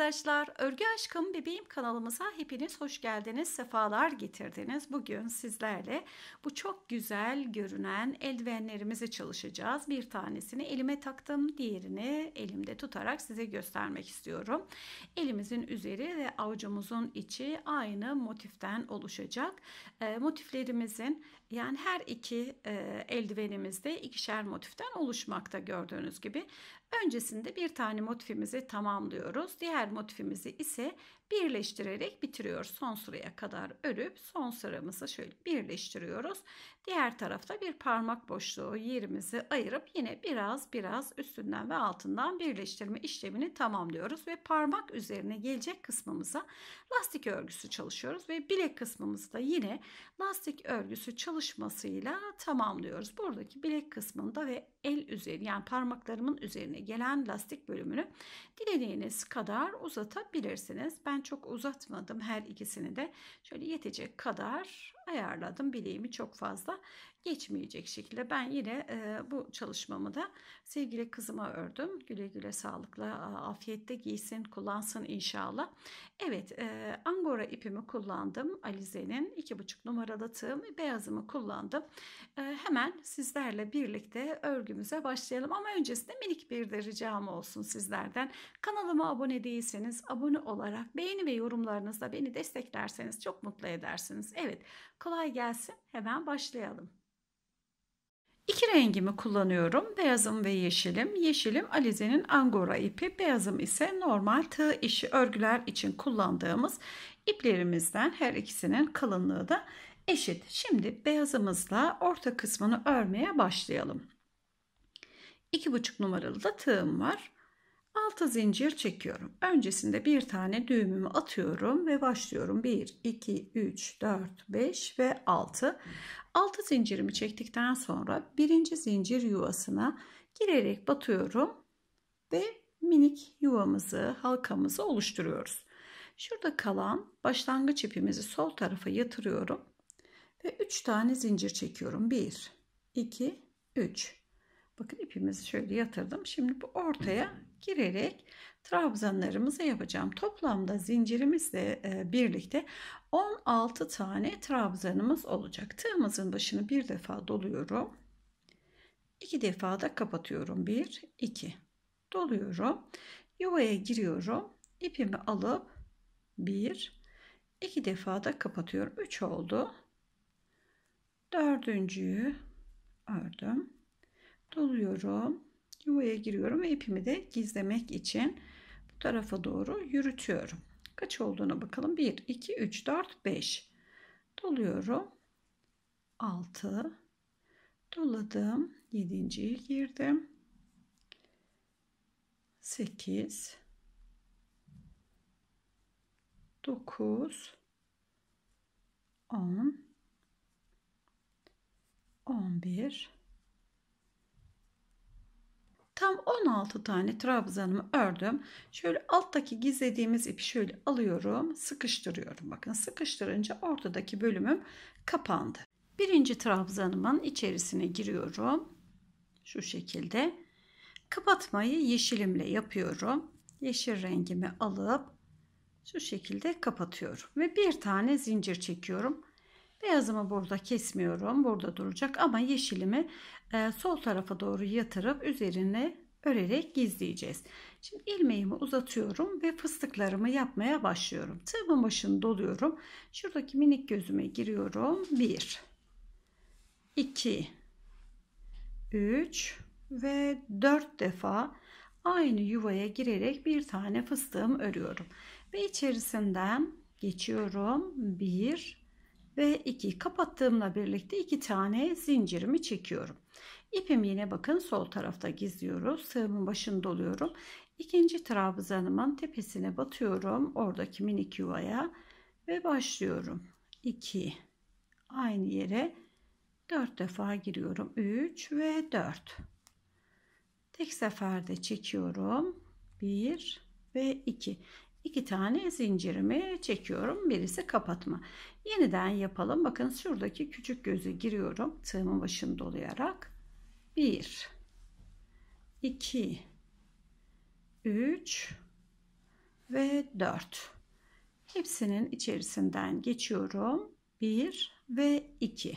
arkadaşlar, Örgü Aşkım Bebeğim kanalımıza hepiniz hoş geldiniz, sefalar getirdiniz. Bugün sizlerle bu çok güzel görünen eldivenlerimizi çalışacağız. Bir tanesini elime taktım, diğerini elimde tutarak size göstermek istiyorum. Elimizin üzeri ve avucumuzun içi aynı motiften oluşacak. E, motiflerimizin yani her iki e, eldivenimizde ikişer motiften oluşmakta gördüğünüz gibi. Öncesinde bir tane motifimizi tamamlıyoruz. Diğer motifimizi ise birleştirerek bitiriyoruz. Son sıraya kadar örüp son sıramızı şöyle birleştiriyoruz. Diğer tarafta bir parmak boşluğu yerimizi ayırıp yine biraz biraz üstünden ve altından birleştirme işlemini tamamlıyoruz ve parmak üzerine gelecek kısmımıza lastik örgüsü çalışıyoruz ve bilek kısmımızı da yine lastik örgüsü çalışmasıyla tamamlıyoruz. Buradaki bilek kısmında ve el üzeri yani parmaklarımın üzerine gelen lastik bölümünü dilediğiniz kadar uzatabilirsiniz. Ben ben çok uzatmadım her ikisini de. Şöyle yetecek kadar ayarladım. Bileğimi çok fazla geçmeyecek şekilde. Ben yine e, bu çalışmamı da sevgili kızıma ördüm. Güle güle sağlıkla, afiyette giysin, kullansın inşallah. Evet, e, angora ipimi kullandım. Alize'nin 2,5 numaralı tığım, beyazımı kullandım. E, hemen sizlerle birlikte örgümüze başlayalım. Ama öncesinde minik bir de ricam olsun sizlerden. Kanalıma abone değilseniz abone olarak beğeni ve yorumlarınızla beni desteklerseniz çok mutlu edersiniz. Evet, Kolay gelsin. Hemen başlayalım. İki rengimi kullanıyorum. Beyazım ve yeşilim. Yeşilim Alize'nin angora ipi, beyazım ise normal tığ işi örgüler için kullandığımız iplerimizden her ikisinin kalınlığı da eşit. Şimdi beyazımızla orta kısmını örmeye başlayalım. 2,5 numaralı da tığım var. 6 zincir çekiyorum. Öncesinde bir tane düğümümü atıyorum ve başlıyorum. 1, 2, 3, 4, 5 ve 6. 6 zincirimi çektikten sonra birinci zincir yuvasına girerek batıyorum ve minik yuvamızı, halkamızı oluşturuyoruz. Şurada kalan başlangıç ipimizi sol tarafa yatırıyorum ve 3 tane zincir çekiyorum. 1, 2, 3. Bakın ipimizi şöyle yatırdım. Şimdi bu ortaya girerek trabzanlarımızı yapacağım. Toplamda zincirimizle e, birlikte 16 tane trabzanımız olacak. Tığımızın başını bir defa doluyorum. 2 defa da kapatıyorum. 1 2 doluyorum. Yuvaya giriyorum. İpimi alıp 1 2 defa da kapatıyorum. 3 oldu. Dördüncüyü ördüm. Doluyorum yuvaya giriyorum ve ipimi de gizlemek için bu tarafa doğru yürütüyorum. Kaç olduğuna bakalım. 1, 2, 3, 4, 5. Doluyorum. 6. Doladım. 7.ye girdim. 8. 9. 10. 11. Tam 16 tane trabzanımı ördüm. Şöyle alttaki gizlediğimiz ipi şöyle alıyorum. Sıkıştırıyorum. Bakın sıkıştırınca ortadaki bölümüm kapandı. Birinci trabzanımın içerisine giriyorum. Şu şekilde. Kapatmayı yeşilimle yapıyorum. Yeşil rengimi alıp şu şekilde kapatıyorum. Ve bir tane zincir çekiyorum. Beyazımı burada kesmiyorum. Burada duracak ama yeşilimi e, sol tarafa doğru yatırıp üzerine örerek gizleyeceğiz. Şimdi ilmeğimi uzatıyorum ve fıstıklarımı yapmaya başlıyorum. Tığımın başını doluyorum. Şuradaki minik gözüme giriyorum. 1 2 3 ve 4 defa aynı yuvaya girerek bir tane fıstığım örüyorum. Ve içerisinden geçiyorum. 1 ve 2 kapattığımla birlikte 2 tane zincirimi çekiyorum. İpim yine bakın sol tarafta gizliyorum, Sığımın başını doluyorum. İkinci trabzanımın tepesine batıyorum. Oradaki minik yuvaya ve başlıyorum. 2 aynı yere 4 defa giriyorum. 3 ve 4. Tek seferde çekiyorum. 1 ve 2 iki tane zincirimi çekiyorum. Birisi kapatma. Yeniden yapalım. Bakın şuradaki küçük gözü giriyorum. Tığımın başını dolayarak. 1 2 3 ve 4. Hepsinin içerisinden geçiyorum. 1 ve 2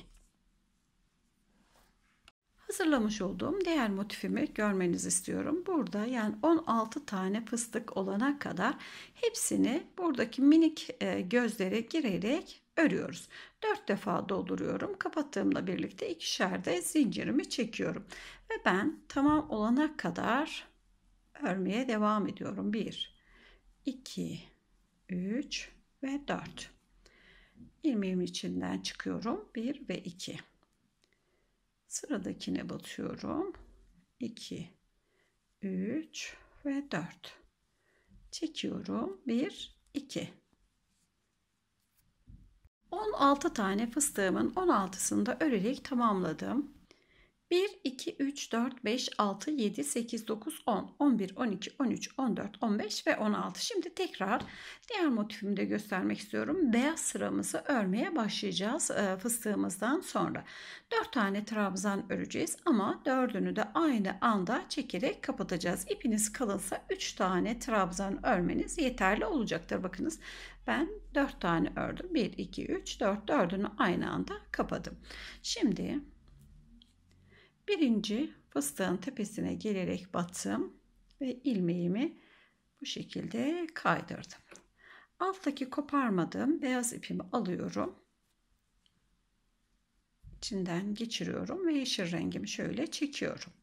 hazırlamış olduğum diğer motifimi görmenizi istiyorum. Burada yani 16 tane fıstık olana kadar hepsini buradaki minik e, gözlere girerek örüyoruz. 4 defa dolduruyorum. Kapattığımla birlikte ikişer de zincirimi çekiyorum. Ve ben tamam olana kadar örmeye devam ediyorum. 1, 2, 3 ve 4. İlmeğimin içinden çıkıyorum. 1 ve 2. Sıradakine batıyorum. 2, 3 ve 4. Çekiyorum. 1, 2. 16 tane fıstığımın 16'sını da örerek tamamladım. 1, 2, 3, 4, 5, 6, 7, 8, 9, 10, 11, 12, 13, 14, 15 ve 16. Şimdi tekrar diğer motifimi de göstermek istiyorum. Beyaz sıramızı örmeye başlayacağız e, fıstığımızdan sonra. 4 tane trabzan öreceğiz ama 4'ünü de aynı anda çekerek kapatacağız. İpiniz kalınsa 3 tane trabzan örmeniz yeterli olacaktır. Bakınız ben 4 tane ördüm. 1, 2, 3, 4, 4'ünü aynı anda kapadım. Şimdi Birinci fıstığın tepesine gelerek battım ve ilmeğimi bu şekilde kaydırdım. Alttaki koparmadım. Beyaz ipimi alıyorum. İçinden geçiriyorum ve yeşil rengimi şöyle çekiyorum.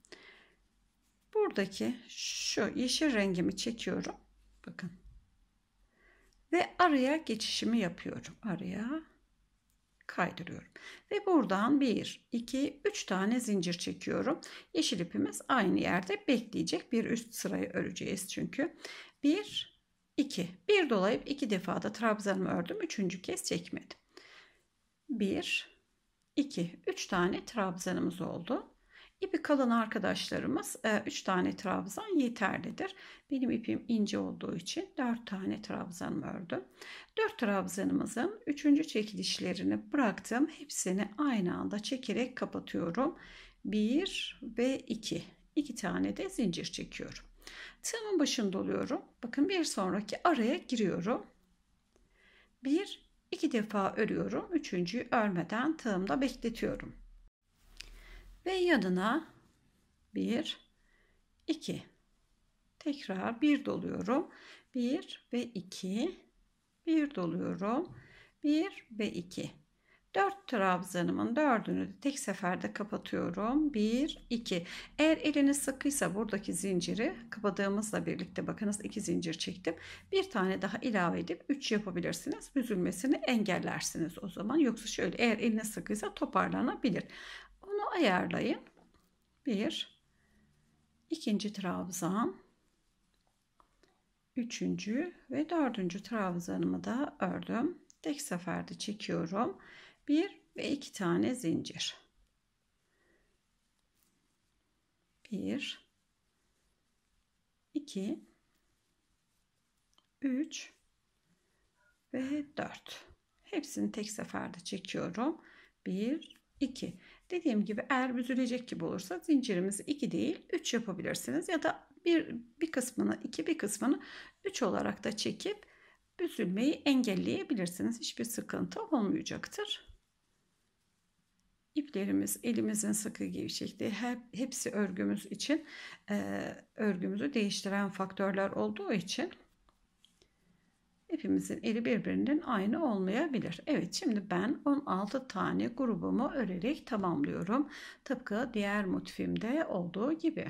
Buradaki şu yeşil rengimi çekiyorum. Bakın. Ve araya geçişimi yapıyorum. Araya kaydırıyorum. Ve buradan 1, 2, 3 tane zincir çekiyorum. Yeşil ipimiz aynı yerde bekleyecek. Bir üst sırayı öreceğiz çünkü. 1, 2. Bir dolayıp 2 defa da trabzanımı ördüm. Üçüncü kez çekmedim. 1, 2, 3 tane trabzanımız oldu. İpi kalın arkadaşlarımız 3 e, tane trabzan yeterlidir. Benim ipim ince olduğu için 4 tane trabzan ördüm. 4 trabzanımızın 3. çekilişlerini bıraktım. Hepsini aynı anda çekerek kapatıyorum. 1 ve 2. 2 tane de zincir çekiyorum. Tığımın başında oluyorum. Bakın bir sonraki araya giriyorum. 1 2 defa örüyorum. Üçüncüyü örmeden tığımda bekletiyorum. Ve yanına 1, 2. Tekrar 1 doluyorum. 1 ve 2. 1 doluyorum. 1 ve 2. 4 trabzanımın 4'ünü de tek seferde kapatıyorum. 1, 2. Eğer eliniz sıkıysa buradaki zinciri kapadığımızla birlikte bakınız 2 zincir çektim. Bir tane daha ilave edip 3 yapabilirsiniz. Büzülmesini engellersiniz o zaman. Yoksa şöyle eğer eliniz sıkıysa toparlanabilir ayarlayın. Bir, ikinci trabzan, üçüncü ve dördüncü trabzanımı da ördüm. Tek seferde çekiyorum. Bir ve iki tane zincir. Bir, iki, üç ve dört. Hepsini tek seferde çekiyorum. Bir, iki. Dediğim gibi eğer büzülecek gibi olursa zincirimizi 2 değil 3 yapabilirsiniz. Ya da bir, bir kısmını 2 bir kısmını 3 olarak da çekip büzülmeyi engelleyebilirsiniz. Hiçbir sıkıntı olmayacaktır. İplerimiz elimizin sıkı gevşekliği hep, hepsi örgümüz için e, örgümüzü değiştiren faktörler olduğu için Hepimizin eli birbirinden aynı olmayabilir. Evet şimdi ben 16 tane grubumu örerek tamamlıyorum. Tıpkı diğer motifimde olduğu gibi.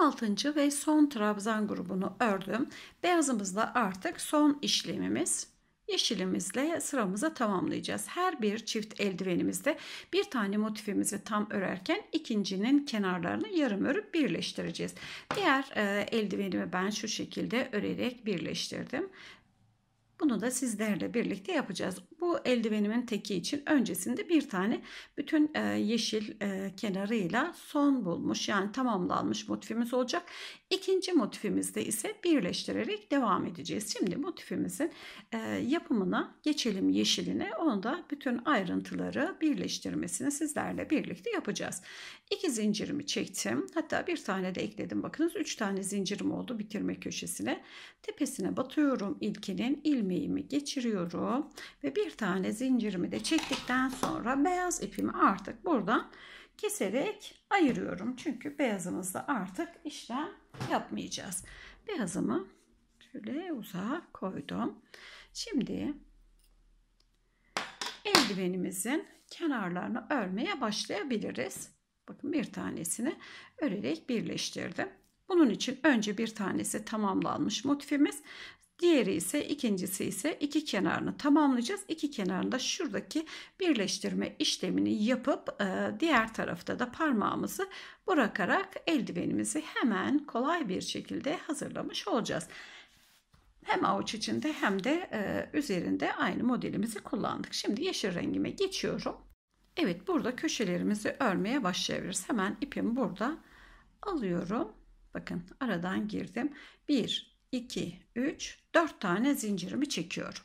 16. ve son trabzan grubunu ördüm. Beyazımızla artık son işlemimiz yeşilimizle sıramızı tamamlayacağız. Her bir çift eldivenimizde bir tane motifimizi tam örerken ikincinin kenarlarını yarım örüp birleştireceğiz. Diğer e, eldivenimi ben şu şekilde örerek birleştirdim. Bunu da sizlerle birlikte yapacağız. Bu eldivenimin teki için öncesinde bir tane bütün e, yeşil e, kenarıyla son bulmuş yani tamamlanmış motifimiz olacak. İkinci motifimizde ise birleştirerek devam edeceğiz. Şimdi motifimizin e, yapımına geçelim yeşiline. Onu da bütün ayrıntıları birleştirmesini sizlerle birlikte yapacağız. İki zincirimi çektim. Hatta bir tane de ekledim. Bakınız üç tane zincirim oldu bitirme köşesine. Tepesine batıyorum ilkinin ilmeğimi geçiriyorum ve bir bir tane zincirimi de çektikten sonra beyaz ipimi artık buradan keserek ayırıyorum. Çünkü beyazımızda artık işlem yapmayacağız. Beyazımı şöyle uzağa koydum. Şimdi eldivenimizin kenarlarını örmeye başlayabiliriz. Bakın bir tanesini örerek birleştirdim. Bunun için önce bir tanesi tamamlanmış motifimiz. Diğeri ise ikincisi ise iki kenarını tamamlayacağız. İki kenarında şuradaki birleştirme işlemini yapıp e, diğer tarafta da parmağımızı bırakarak eldivenimizi hemen kolay bir şekilde hazırlamış olacağız. Hem avuç içinde hem de e, üzerinde aynı modelimizi kullandık. Şimdi yeşil rengime geçiyorum. Evet burada köşelerimizi örmeye başlayabiliriz. Hemen ipimi burada alıyorum. Bakın aradan girdim. 1, 2, 3, 4 tane zincirimi çekiyorum.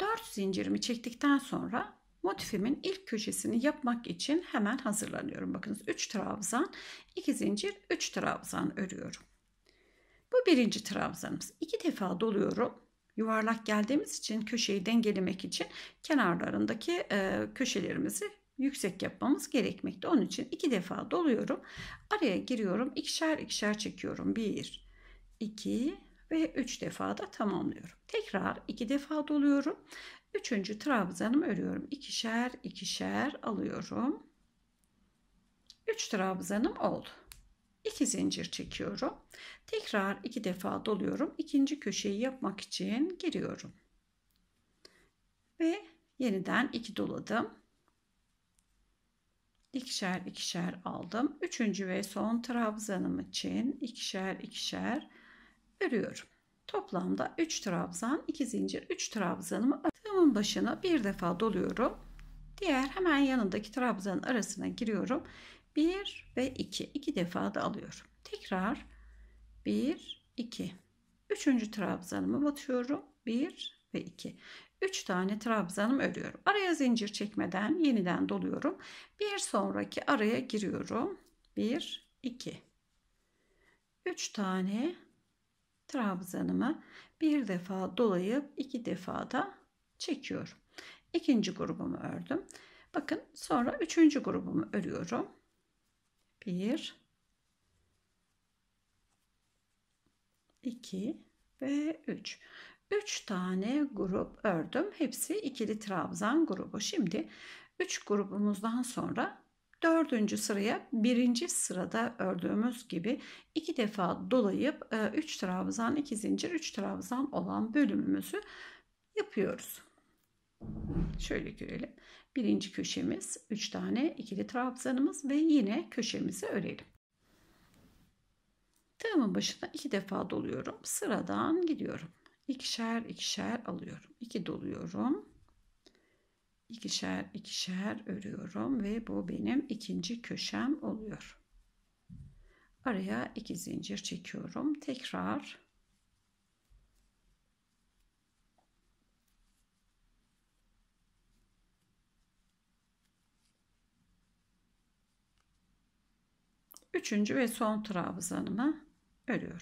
4 zincirimi çektikten sonra motifimin ilk köşesini yapmak için hemen hazırlanıyorum. Bakınız 3 trabzan, 2 zincir, 3 trabzan örüyorum. Bu birinci trabzanımız. 2 defa doluyorum yuvarlak geldiğimiz için köşeyi dengelemek için kenarlarındaki e, köşelerimizi yüksek yapmamız gerekmekte. Onun için iki defa doluyorum. Araya giriyorum. ikişer ikişer çekiyorum. Bir, iki, ve 3 defa da tamamlıyorum. Tekrar 2 defa doluyorum. 3. trabzanımı örüyorum. İkişer ikişer alıyorum. 3 trabzanım oldu. 2 zincir çekiyorum. Tekrar 2 defa doluyorum. İkinci köşeyi yapmak için giriyorum. Ve yeniden 2 doladım. İkişer ikişer aldım. Üçüncü ve son trabzanım için ikişer ikişer örüyorum. Toplamda 3 trabzan, 2 zincir, 3 trabzanımı tığımın başına bir defa doluyorum. Diğer hemen yanındaki trabzanın arasına giriyorum. 1 ve 2. 2 defa da alıyorum. Tekrar 1, 2. Üçüncü trabzanımı batıyorum. 1 ve 2. 3 tane trabzanımı örüyorum. Araya zincir çekmeden yeniden doluyorum. Bir sonraki araya giriyorum. 1, 2. 3 tane trabzanımı bir defa dolayıp iki defa da çekiyorum. İkinci grubumu ördüm. Bakın sonra üçüncü grubumu örüyorum. Bir, iki ve üç. Üç tane grup ördüm. Hepsi ikili trabzan grubu. Şimdi üç grubumuzdan sonra Dördüncü sıraya birinci sırada ördüğümüz gibi iki defa dolayıp 3 e, trabzan 2 zincir 3 trabzan olan bölümümüzü yapıyoruz. Şöyle görelim. Birinci köşemiz 3 tane ikili trabzanımız ve yine köşemizi örelim. Tığımın başına iki defa doluyorum. Sıradan gidiyorum. İkişer ikişer alıyorum. 2 iki doluyorum ikişer ikişer örüyorum ve bu benim ikinci köşem oluyor. Araya iki zincir çekiyorum. Tekrar üçüncü ve son trabzanımı örüyorum.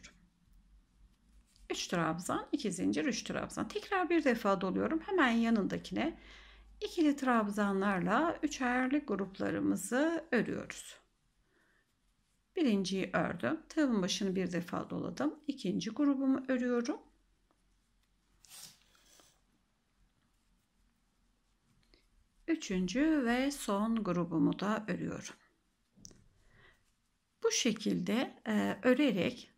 3 trabzan, 2 zincir, 3 trabzan. Tekrar bir defa doluyorum. Hemen yanındakine İkili trabzanlarla üçerli gruplarımızı örüyoruz. Birinciyi ördüm. Tığımın başını bir defa doladım. İkinci grubumu örüyorum. Üçüncü ve son grubumu da örüyorum. Bu şekilde e, örerek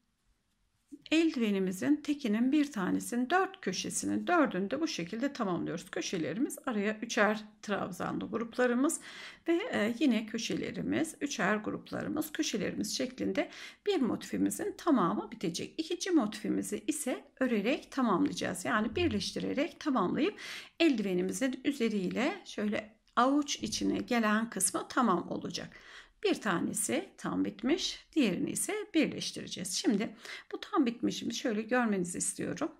eldivenimizin tekinin bir tanesinin dört köşesinin dördünü de bu şekilde tamamlıyoruz. Köşelerimiz araya üçer trabzanlı gruplarımız ve e, yine köşelerimiz üçer gruplarımız köşelerimiz şeklinde bir motifimizin tamamı bitecek. İkinci motifimizi ise örerek tamamlayacağız. Yani birleştirerek tamamlayıp eldivenimizin üzeriyle şöyle avuç içine gelen kısmı tamam olacak. Bir tanesi tam bitmiş, diğerini ise birleştireceğiz. Şimdi bu tam bitmişimi şöyle görmenizi istiyorum.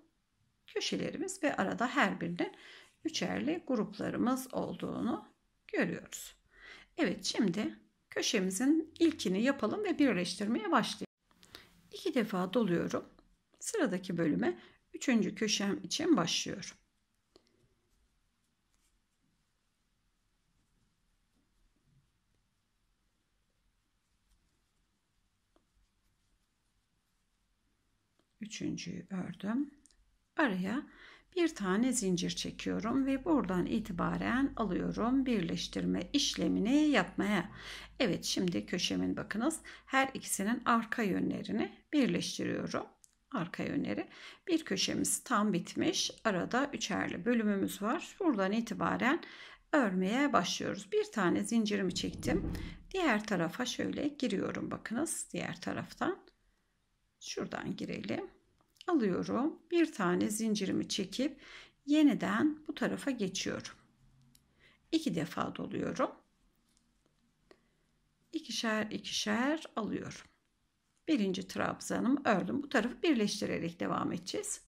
Köşelerimiz ve arada her birinin üçerli gruplarımız olduğunu görüyoruz. Evet şimdi köşemizin ilkini yapalım ve birleştirmeye başlayalım. İki defa doluyorum. Sıradaki bölüme üçüncü köşem için başlıyorum. üçüncüyü ördüm. Araya bir tane zincir çekiyorum ve buradan itibaren alıyorum birleştirme işlemini yapmaya. Evet şimdi köşemin bakınız her ikisinin arka yönlerini birleştiriyorum. Arka yönleri bir köşemiz tam bitmiş. Arada üçerli bölümümüz var. Buradan itibaren örmeye başlıyoruz. Bir tane zincirimi çektim. Diğer tarafa şöyle giriyorum bakınız diğer taraftan. Şuradan girelim alıyorum. Bir tane zincirimi çekip yeniden bu tarafa geçiyorum. İki defa doluyorum. İkişer ikişer alıyorum. Birinci trabzanımı ördüm. Bu tarafı birleştirerek devam edeceğiz.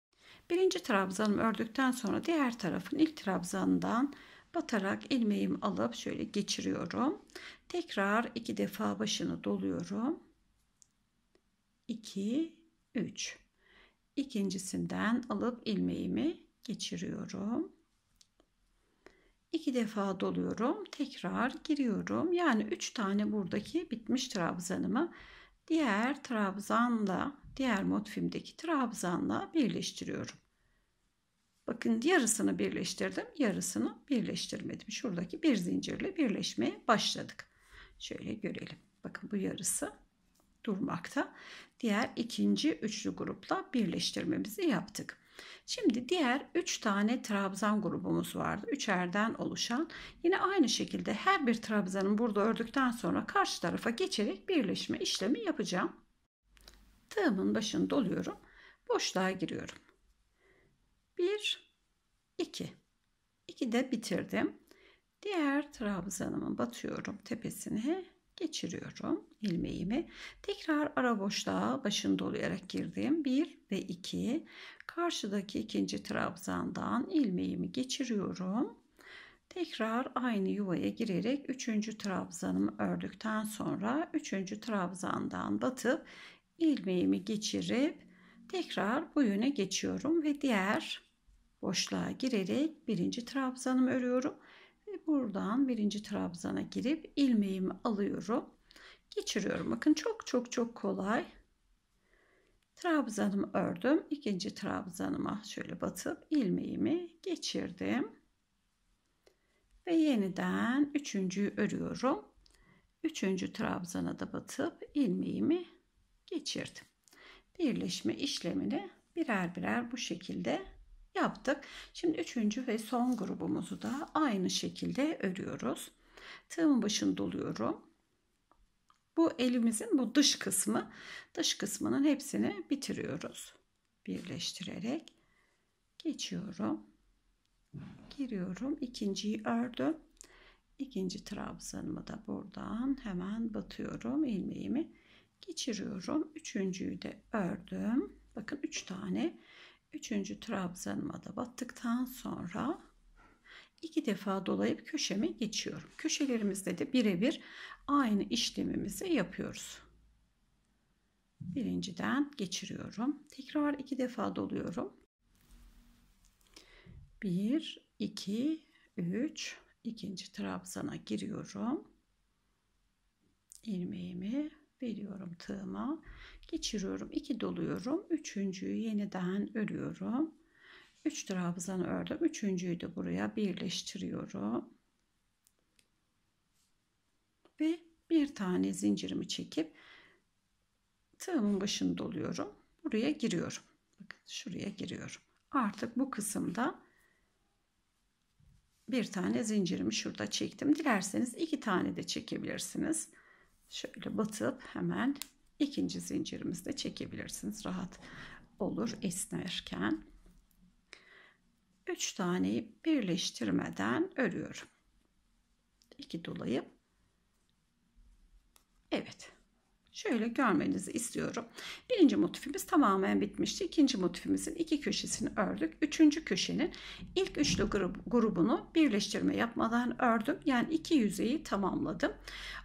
Birinci trabzanımı ördükten sonra diğer tarafın ilk trabzandan batarak ilmeğimi alıp şöyle geçiriyorum. Tekrar iki defa başını doluyorum. 2 3 ikincisinden alıp ilmeğimi geçiriyorum. İki defa doluyorum. Tekrar giriyorum. Yani üç tane buradaki bitmiş trabzanımı diğer trabzanla diğer motifimdeki trabzanla birleştiriyorum. Bakın yarısını birleştirdim, yarısını birleştirmedim. Şuradaki bir zincirle birleşmeye başladık. Şöyle görelim. Bakın bu yarısı durmakta. Diğer ikinci üçlü grupla birleştirmemizi yaptık. Şimdi diğer 3 tane trabzan grubumuz vardı. Üçerden oluşan. Yine aynı şekilde her bir trabzanın burada ördükten sonra karşı tarafa geçerek birleşme işlemi yapacağım. Tığımın başını doluyorum. Boşluğa giriyorum. 1 2 2 de bitirdim. Diğer trabzanımı batıyorum tepesine geçiriyorum ilmeğimi. Tekrar ara boşluğa başını dolayarak girdiğim 1 ve 2 karşıdaki ikinci trabzandan ilmeğimi geçiriyorum. Tekrar aynı yuvaya girerek 3. trabzanımı ördükten sonra 3. trabzandan batıp ilmeğimi geçirip tekrar bu yöne geçiyorum ve diğer boşluğa girerek birinci trabzanımı örüyorum buradan birinci trabzana girip ilmeğimi alıyorum. Geçiriyorum. Bakın çok çok çok kolay. Trabzanımı ördüm. ikinci trabzanıma şöyle batıp ilmeğimi geçirdim. Ve yeniden üçüncüyü örüyorum. Üçüncü trabzana da batıp ilmeğimi geçirdim. Birleşme işlemini birer birer bu şekilde yaptık. Şimdi üçüncü ve son grubumuzu da aynı şekilde örüyoruz. Tığımın başını doluyorum. Bu elimizin bu dış kısmı, dış kısmının hepsini bitiriyoruz. Birleştirerek geçiyorum. Giriyorum. ikinciyi ördüm. İkinci trabzanımı da buradan hemen batıyorum. ilmeğimi geçiriyorum. Üçüncüyü de ördüm. Bakın üç tane Üçüncü trabzanıma da battıktan sonra iki defa dolayıp köşeme geçiyorum. Köşelerimizde de birebir aynı işlemimizi yapıyoruz. Birinciden geçiriyorum. Tekrar iki defa doluyorum. Bir, iki, üç. İkinci trabzana giriyorum. İlmeğimi veriyorum tığıma geçiriyorum. iki doluyorum. Üçüncüyü yeniden örüyorum. 3 trabzan ördüm. Üçüncüyü de buraya birleştiriyorum. Ve bir tane zincirimi çekip tığımın başını doluyorum. Buraya giriyorum. Bakın şuraya giriyorum. Artık bu kısımda bir tane zincirimi şurada çektim. Dilerseniz iki tane de çekebilirsiniz. Şöyle batıp hemen ikinci zincirimizde çekebilirsiniz. Rahat olur esnerken. Üç taneyi birleştirmeden örüyorum. 2 dolayı. Evet. Şöyle görmenizi istiyorum. Birinci motifimiz tamamen bitmişti. İkinci motifimizin iki köşesini ördük. Üçüncü köşenin ilk üçlü grubunu birleştirme yapmadan ördüm. Yani iki yüzeyi tamamladım.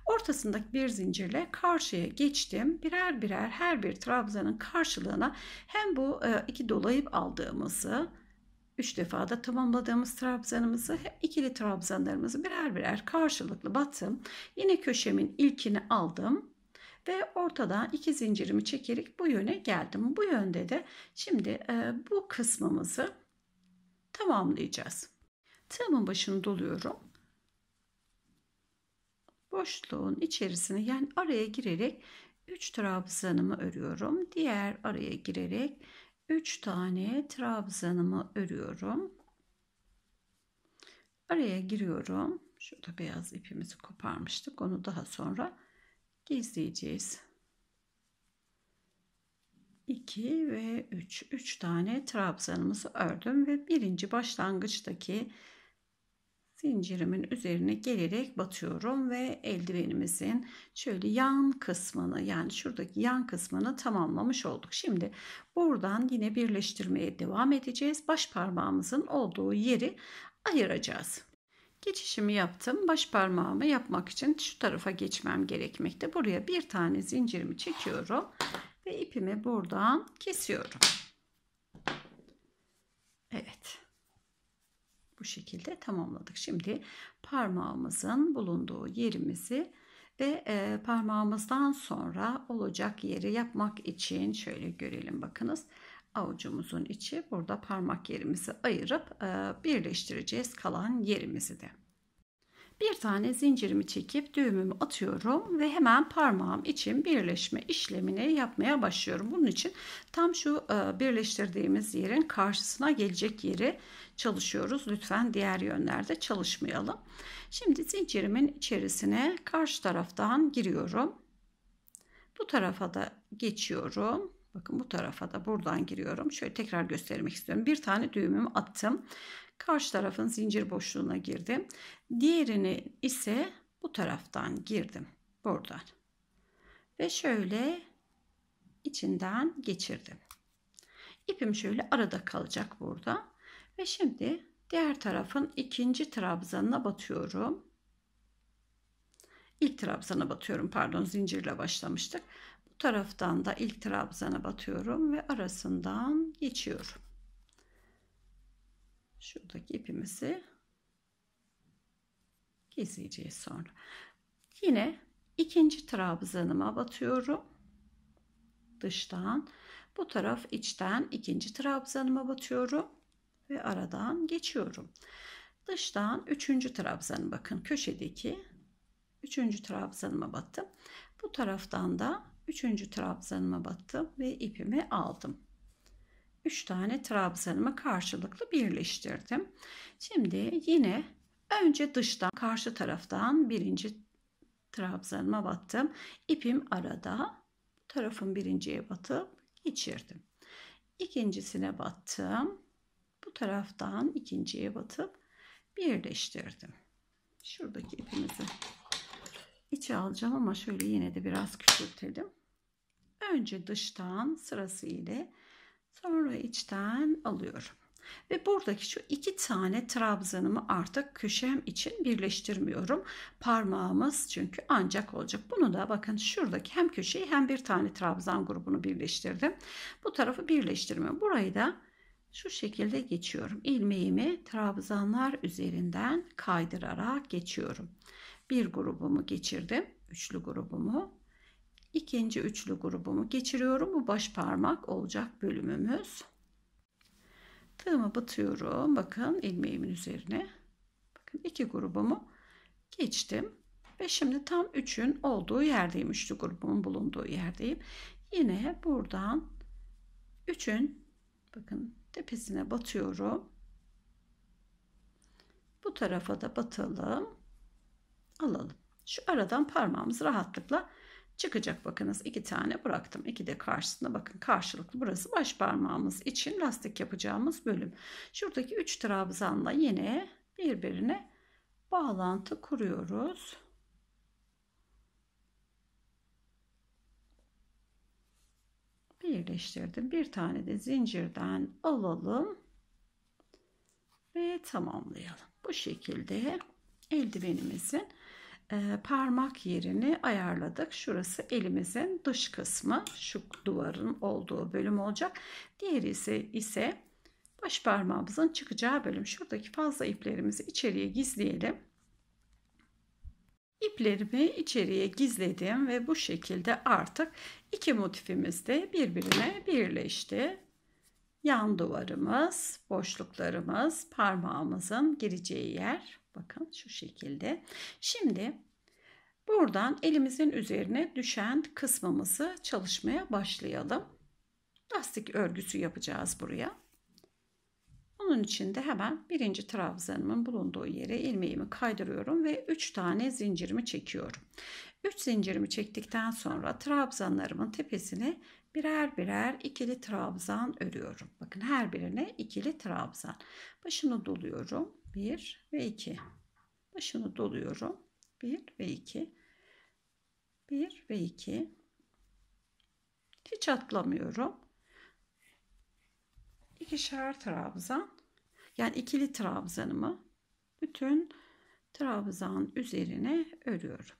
Ortasındaki bir zincirle karşıya geçtim. Birer birer her bir trabzanın karşılığına hem bu e, iki dolayıp aldığımızı 3 defada tamamladığımız trabzanımızı ikili trabzanlarımızı birer birer karşılıklı battım. Yine köşemin ilkini aldım ve ortadan iki zincirimi çekerek bu yöne geldim. Bu yönde de şimdi e, bu kısmımızı tamamlayacağız. Tığımın başını doluyorum. Boşluğun içerisine yani araya girerek 3 trabzanımı örüyorum. Diğer araya girerek 3 tane trabzanımı örüyorum. Araya giriyorum. Şurada beyaz ipimizi koparmıştık. Onu daha sonra gizleyeceğiz. 2 ve 3. 3 tane trabzanımızı ördüm ve birinci başlangıçtaki zincirimin üzerine gelerek batıyorum ve eldivenimizin şöyle yan kısmını yani şuradaki yan kısmını tamamlamış olduk. Şimdi buradan yine birleştirmeye devam edeceğiz. Baş parmağımızın olduğu yeri ayıracağız. Geçişimi yaptım. Baş parmağımı yapmak için şu tarafa geçmem gerekmekte. Buraya bir tane zincirimi çekiyorum ve ipimi buradan kesiyorum. Evet. Bu şekilde tamamladık. Şimdi parmağımızın bulunduğu yerimizi ve e, parmağımızdan sonra olacak yeri yapmak için şöyle görelim bakınız avucumuzun içi burada parmak yerimizi ayırıp e, birleştireceğiz kalan yerimizi de. Bir tane zincirimi çekip düğümümü atıyorum ve hemen parmağım için birleşme işlemini yapmaya başlıyorum. Bunun için tam şu e, birleştirdiğimiz yerin karşısına gelecek yeri çalışıyoruz. Lütfen diğer yönlerde çalışmayalım. Şimdi zincirimin içerisine karşı taraftan giriyorum. Bu tarafa da geçiyorum Bakın bu tarafa da buradan giriyorum. Şöyle tekrar göstermek istiyorum. Bir tane düğümümü attım. Karşı tarafın zincir boşluğuna girdim. Diğerini ise bu taraftan girdim. Buradan. Ve şöyle içinden geçirdim. İpim şöyle arada kalacak burada. Ve şimdi diğer tarafın ikinci trabzanına batıyorum. İlk trabzana batıyorum. Pardon zincirle başlamıştık taraftan da ilk trabzana batıyorum ve arasından geçiyorum. Şuradaki ipimizi gizleyeceğiz sonra. Yine ikinci trabzanıma batıyorum. Dıştan bu taraf içten ikinci trabzanıma batıyorum ve aradan geçiyorum. Dıştan üçüncü trabzanı bakın köşedeki üçüncü trabzanıma battım. Bu taraftan da Üçüncü trabzanıma battım ve ipimi aldım. Üç tane trabzanımı karşılıklı birleştirdim. Şimdi yine önce dıştan karşı taraftan birinci trabzanıma battım. İpim arada tarafın birinciye batıp geçirdim. İkincisine battım. Bu taraftan ikinciye batıp birleştirdim. Şuradaki ipimizi içe alacağım ama şöyle yine de biraz küçültelim. Önce dıştan sırası ile sonra içten alıyorum. Ve buradaki şu iki tane trabzanımı artık köşem için birleştirmiyorum. Parmağımız çünkü ancak olacak. Bunu da bakın şuradaki hem köşeyi hem bir tane trabzan grubunu birleştirdim. Bu tarafı birleştirmiyorum. Burayı da şu şekilde geçiyorum. İlmeğimi trabzanlar üzerinden kaydırarak geçiyorum bir grubumu geçirdim. Üçlü grubumu. İkinci üçlü grubumu geçiriyorum. Bu baş parmak olacak bölümümüz. Tığımı batıyorum. Bakın ilmeğimin üzerine. Bakın iki grubumu geçtim. Ve şimdi tam üçün olduğu yerdeyim. Üçlü grubumun bulunduğu yerdeyim. Yine buradan üçün, bakın tepesine batıyorum. Bu tarafa da batalım alalım. Şu aradan parmağımız rahatlıkla çıkacak. Bakınız iki tane bıraktım. İki de karşısında bakın karşılıklı burası baş parmağımız için lastik yapacağımız bölüm. Şuradaki üç trabzanla yine birbirine bağlantı kuruyoruz. Birleştirdim. Bir tane de zincirden alalım ve tamamlayalım. Bu şekilde eldivenimizin ee, parmak yerini ayarladık. Şurası elimizin dış kısmı. Şu duvarın olduğu bölüm olacak. Diğeri ise, ise baş parmağımızın çıkacağı bölüm. Şuradaki fazla iplerimizi içeriye gizleyelim. İplerimi içeriye gizledim ve bu şekilde artık iki motifimiz de birbirine birleşti. Yan duvarımız, boşluklarımız, parmağımızın gireceği yer Bakın şu şekilde. Şimdi buradan elimizin üzerine düşen kısmımızı çalışmaya başlayalım. Lastik örgüsü yapacağız buraya. Onun için de hemen birinci trabzanımın bulunduğu yere ilmeğimi kaydırıyorum ve 3 tane zincirimi çekiyorum. 3 zincirimi çektikten sonra trabzanlarımın tepesine birer birer ikili trabzan örüyorum. Bakın her birine ikili trabzan. Başını doluyorum. 1 ve 2. Başını doluyorum. 1 ve 2. 1 ve 2. Hiç atlamıyorum. İkişer trabzan. Yani ikili trabzanımı bütün trabzan üzerine örüyorum.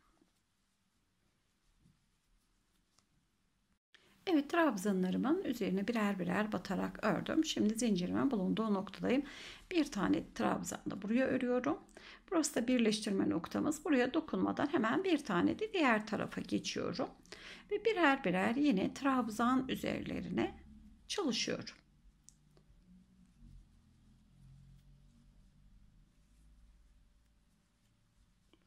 Evet trabzanlarımın üzerine birer birer batarak ördüm. Şimdi zincirimin bulunduğu noktadayım bir tane trabzanla buraya örüyorum. Burası da birleştirme noktamız. Buraya dokunmadan hemen bir tane de diğer tarafa geçiyorum. Ve birer birer yine trabzan üzerlerine çalışıyorum.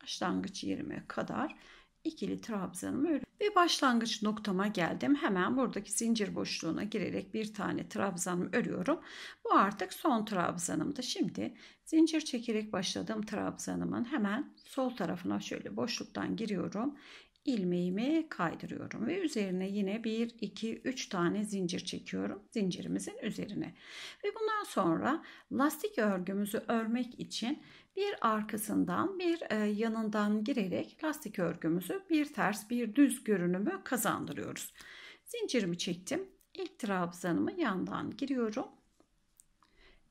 Başlangıç yerime kadar ikili trabzanımı örüyorum ve başlangıç noktama geldim. Hemen buradaki zincir boşluğuna girerek bir tane trabzanımı örüyorum. Bu artık son trabzanımdı. Şimdi zincir çekerek başladığım trabzanımın hemen sol tarafına şöyle boşluktan giriyorum. ilmeğimi kaydırıyorum ve üzerine yine 1 2 3 tane zincir çekiyorum zincirimizin üzerine. Ve bundan sonra lastik örgümüzü örmek için bir arkasından bir e, yanından girerek lastik örgümüzü bir ters bir düz görünümü kazandırıyoruz. Zincirimi çektim. İlk trabzanımı yandan giriyorum.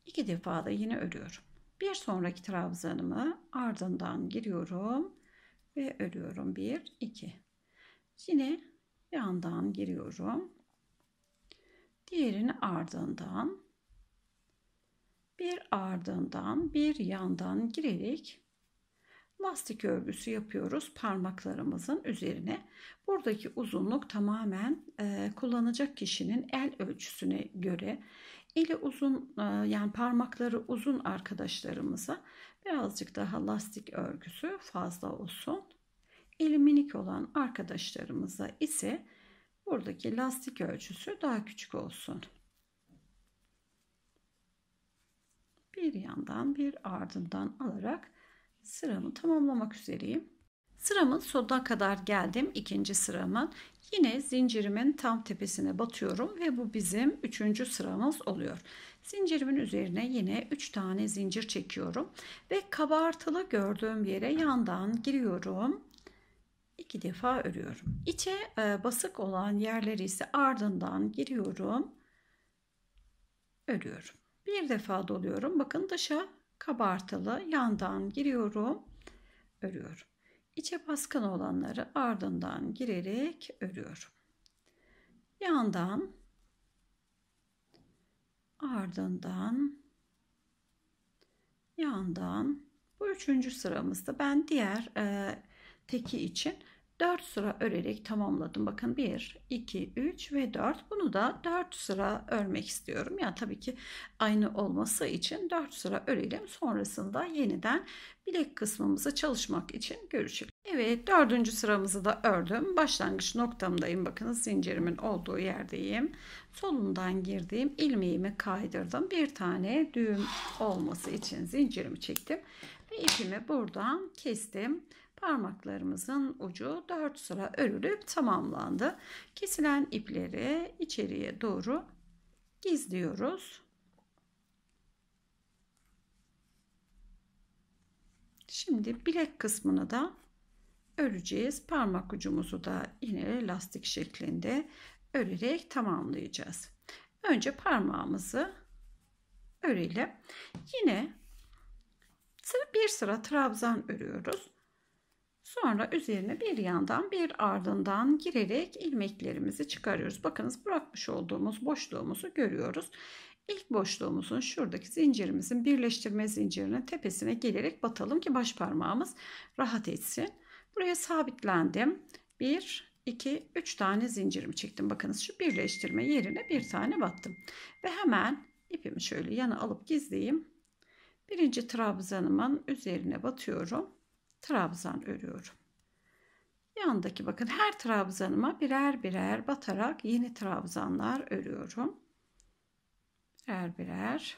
İki defa da yine örüyorum. Bir sonraki trabzanımı ardından giriyorum ve örüyorum. 1 2. Yine yandan giriyorum. Diğerini ardından bir ardından bir yandan girerek lastik örgüsü yapıyoruz parmaklarımızın üzerine. Buradaki uzunluk tamamen e, kullanacak kişinin el ölçüsüne göre. Eli uzun e, yani parmakları uzun arkadaşlarımıza birazcık daha lastik örgüsü fazla olsun. Eli minik olan arkadaşlarımıza ise buradaki lastik ölçüsü daha küçük olsun. bir yandan bir ardından alarak sıramı tamamlamak üzereyim. Sıramın sonuna kadar geldim. ikinci sıramın yine zincirimin tam tepesine batıyorum ve bu bizim üçüncü sıramız oluyor. Zincirimin üzerine yine 3 tane zincir çekiyorum ve kabartılı gördüğüm yere yandan giriyorum. iki defa örüyorum. İçe e, basık olan yerleri ise ardından giriyorum. Örüyorum. Bir defa doluyorum. Bakın dışa kabartılı yandan giriyorum. Örüyorum. İçe baskın olanları ardından girerek örüyorum. Yandan ardından yandan bu üçüncü sıramızda ben diğer e, teki için 4 sıra örerek tamamladım. Bakın 1, 2, 3 ve 4. Bunu da 4 sıra örmek istiyorum. Yani tabii ki aynı olması için 4 sıra örelim. Sonrasında yeniden bilek kısmımızı çalışmak için görüşelim. Evet dördüncü sıramızı da ördüm. Başlangıç noktamdayım. Bakın zincirimin olduğu yerdeyim. Solundan girdiğim ilmeğimi kaydırdım. Bir tane düğüm olması için zincirimi çektim. Ve ipimi buradan kestim parmaklarımızın ucu 4 sıra örülüp tamamlandı. Kesilen ipleri içeriye doğru gizliyoruz. Şimdi bilek kısmını da öreceğiz. Parmak ucumuzu da yine lastik şeklinde örerek tamamlayacağız. Önce parmağımızı örelim. Yine bir sıra trabzan örüyoruz. Sonra üzerine bir yandan bir ardından girerek ilmeklerimizi çıkarıyoruz. Bakınız bırakmış olduğumuz boşluğumuzu görüyoruz. İlk boşluğumuzun şuradaki zincirimizin birleştirme zincirinin tepesine gelerek batalım ki baş parmağımız rahat etsin. Buraya sabitlendim. 1, 2, 3 tane zincirimi çektim. Bakınız şu birleştirme yerine bir tane battım. Ve hemen ipimi şöyle yana alıp gizleyeyim. Birinci trabzanımın üzerine batıyorum trabzan örüyorum. Yandaki bakın her trabzanıma birer birer batarak yeni trabzanlar örüyorum. Birer birer.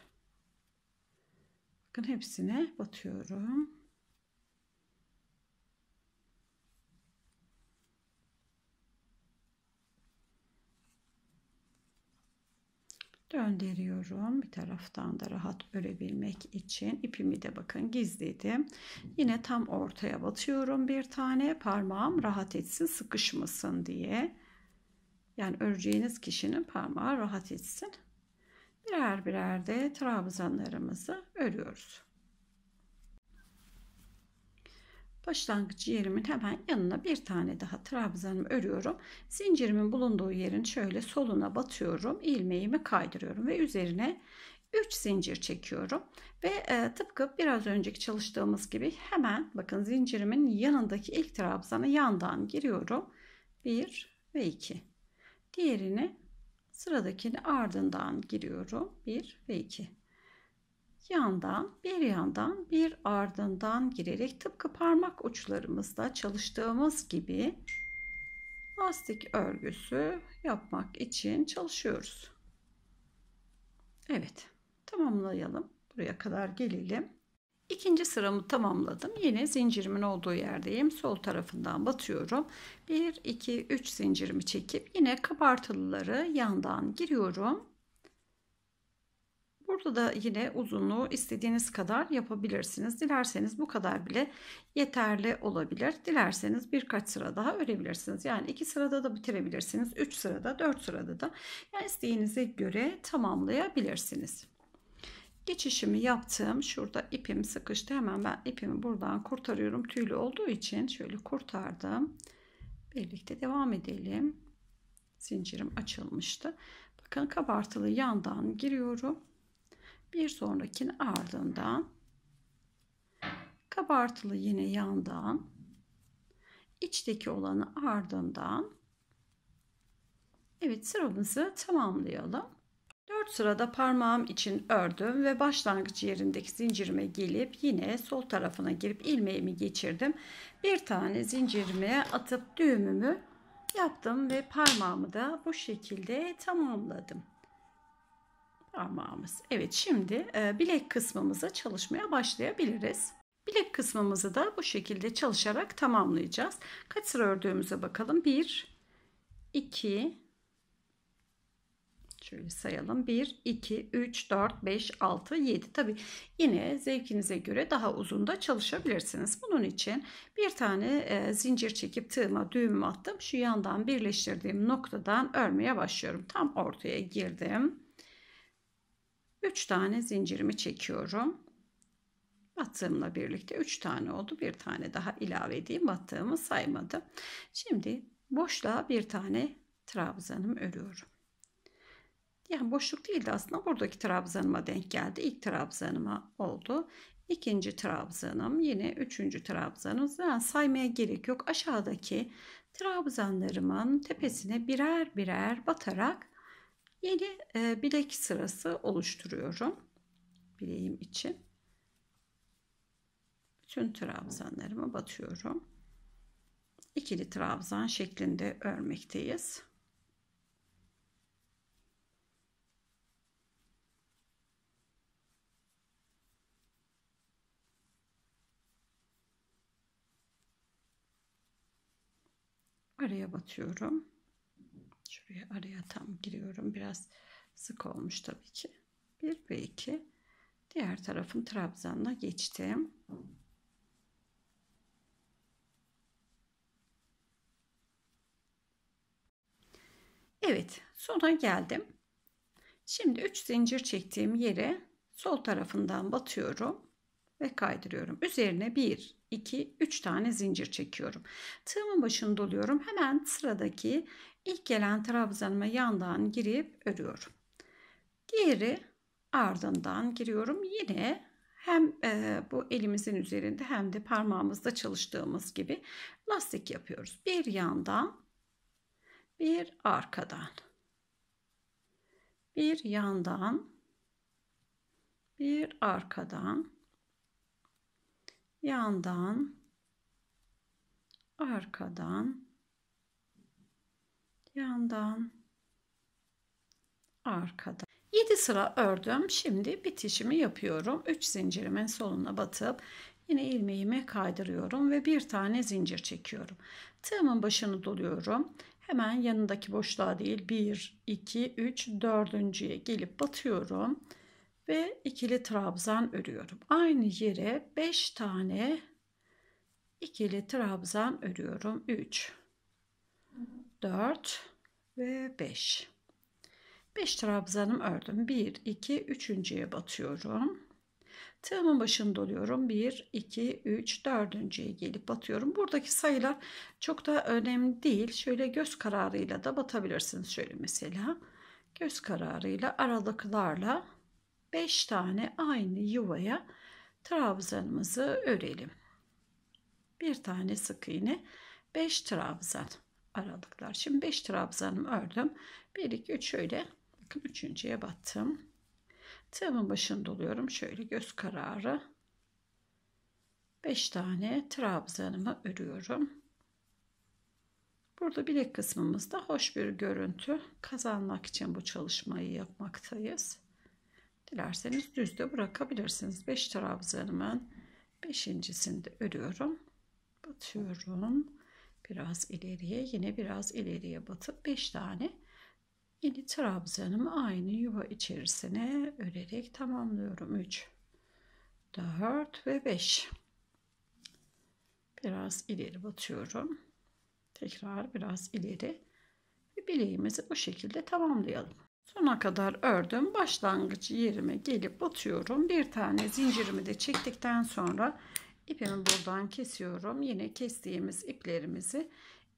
Bakın hepsine batıyorum. döndürüyorum bir taraftan da rahat örebilmek için ipimi de bakın gizledim yine tam ortaya batıyorum bir tane parmağım rahat etsin sıkışmasın diye yani öreceğiniz kişinin parmağı rahat etsin birer birer de trabzanlarımızı örüyoruz başlangıç yerimin hemen yanına bir tane daha trabzanımı örüyorum. Zincirimin bulunduğu yerin şöyle soluna batıyorum. ilmeğimi kaydırıyorum ve üzerine 3 zincir çekiyorum ve e, tıpkı biraz önceki çalıştığımız gibi hemen bakın zincirimin yanındaki ilk trabzanı yandan giriyorum 1 ve 2 diğerini sıradakini ardından giriyorum 1 ve 2 yandan bir yandan bir ardından girerek tıpkı parmak uçlarımızda çalıştığımız gibi lastik örgüsü yapmak için çalışıyoruz. Evet tamamlayalım. Buraya kadar gelelim. İkinci sıramı tamamladım. Yine zincirimin olduğu yerdeyim. Sol tarafından batıyorum. 1, 2, 3 zincirimi çekip yine kabartılıları yandan giriyorum Burada da yine uzunluğu istediğiniz kadar yapabilirsiniz. Dilerseniz bu kadar bile yeterli olabilir. Dilerseniz birkaç sıra daha örebilirsiniz. Yani iki sırada da bitirebilirsiniz. Üç sırada, dört sırada da. Yani isteğinize göre tamamlayabilirsiniz. Geçişimi yaptım. Şurada ipim sıkıştı. Hemen ben ipimi buradan kurtarıyorum. Tüylü olduğu için şöyle kurtardım. Birlikte devam edelim. Zincirim açılmıştı. Bakın kabartılı yandan giriyorum bir sonrakinin ardından kabartılı yine yandan içteki olanı ardından evet sıramızı tamamlayalım. 4 sırada parmağım için ördüm ve başlangıç yerindeki zincirime gelip yine sol tarafına girip ilmeğimi geçirdim. Bir tane zincirime atıp düğümümü yaptım ve parmağımı da bu şekilde tamamladım parmağımız. Evet şimdi e, bilek kısmımızı çalışmaya başlayabiliriz. Bilek kısmımızı da bu şekilde çalışarak tamamlayacağız. Kaç sıra ördüğümüze bakalım. 1, 2, şöyle sayalım. 1, 2, 3, 4, 5, 6, 7. Tabi yine zevkinize göre daha uzun da çalışabilirsiniz. Bunun için bir tane e, zincir çekip tığıma düğüm attım. Şu yandan birleştirdiğim noktadan örmeye başlıyorum. Tam ortaya girdim 3 tane zincirimi çekiyorum. Battığımla birlikte 3 tane oldu. Bir tane daha ilave edeyim. Battığımı saymadım. Şimdi boşluğa bir tane trabzanım örüyorum. Yani boşluk değildi aslında buradaki trabzanıma denk geldi. İlk trabzanıma oldu. İkinci trabzanım yine üçüncü trabzanım. Yani saymaya gerek yok. Aşağıdaki trabzanlarımın tepesine birer birer batarak Yeni e, bilek sırası oluşturuyorum. Bileğim için. Bütün trabzanlarımı batıyorum. İkili trabzan şeklinde örmekteyiz. araya batıyorum. Şuraya araya tam giriyorum. Biraz sık olmuş tabii ki. 1 ve 2. Diğer tarafın trabzanla geçtim. Evet sona geldim. Şimdi 3 zincir çektiğim yere sol tarafından batıyorum ve kaydırıyorum. Üzerine 1, 2, 3 tane zincir çekiyorum. Tığımın başını doluyorum. Hemen sıradaki ilk gelen trabzanıma yandan girip örüyorum. Diğeri ardından giriyorum. Yine hem e, bu elimizin üzerinde hem de parmağımızda çalıştığımız gibi lastik yapıyoruz. Bir yandan, bir arkadan. Bir yandan, bir arkadan yandan, arkadan, yandan, arkadan. 7 sıra ördüm. Şimdi bitişimi yapıyorum. 3 zincirimin soluna batıp yine ilmeğimi kaydırıyorum ve bir tane zincir çekiyorum. Tığımın başını doluyorum. Hemen yanındaki boşluğa değil 1, 2, 3, 4.ye gelip batıyorum ve ikili trabzan örüyorum. Aynı yere 5 tane ikili trabzan örüyorum. 3 4 ve 5. 5 trabzanım ördüm. 1 2 3.'ye batıyorum. Tığımın başını doluyorum. 1 2 3 4.'ye gelip batıyorum. Buradaki sayılar çok da önemli değil. Şöyle göz kararıyla da batabilirsiniz şöyle mesela. Göz kararıyla aralıklarla 5 tane aynı yuvaya trabzanımızı örelim. Bir tane sık iğne 5 trabzan aralıklar. Şimdi 5 trabzanımı ördüm. 1 2 3 şöyle bakın üçüncüye battım. Tığımın başını doluyorum. Şöyle göz kararı 5 tane trabzanımı örüyorum. Burada bilek kısmımızda hoş bir görüntü kazanmak için bu çalışmayı yapmaktayız. Dilerseniz düz de bırakabilirsiniz. 5 trabzanımın 5.sini de örüyorum. Batıyorum. Biraz ileriye yine biraz ileriye batıp 5 tane yeni trabzanımı aynı yuva içerisine örerek tamamlıyorum. 3 4 ve 5 biraz ileri batıyorum tekrar biraz ileri ve bileğimizi bu şekilde tamamlayalım sona kadar ördüm başlangıç yerime gelip batıyorum bir tane zincirimi de çektikten sonra ipimi buradan kesiyorum yine kestiğimiz iplerimizi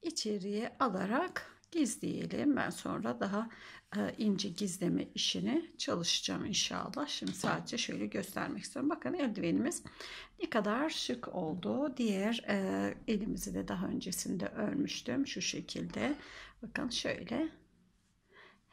içeriye alarak gizleyelim ben sonra daha e, ince gizleme işini çalışacağım inşallah şimdi sadece şöyle göstermek istiyorum bakın eldivenimiz ne kadar şık oldu diğer e, elimizi de daha öncesinde örmüştüm şu şekilde bakın şöyle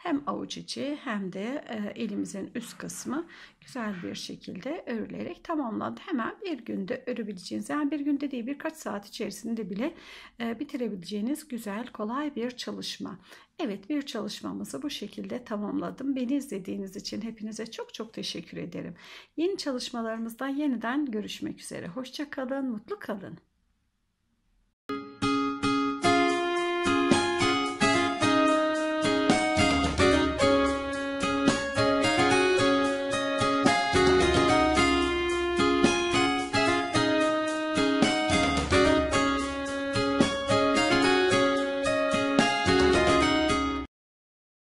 hem avuç içi hem de e, elimizin üst kısmı güzel bir şekilde örülerek tamamlandı. Hemen bir günde örebileceğiniz yani bir günde değil birkaç saat içerisinde bile e, bitirebileceğiniz güzel kolay bir çalışma. Evet bir çalışmamızı bu şekilde tamamladım. Beni izlediğiniz için hepinize çok çok teşekkür ederim. Yeni çalışmalarımızdan yeniden görüşmek üzere. Hoşçakalın, mutlu kalın.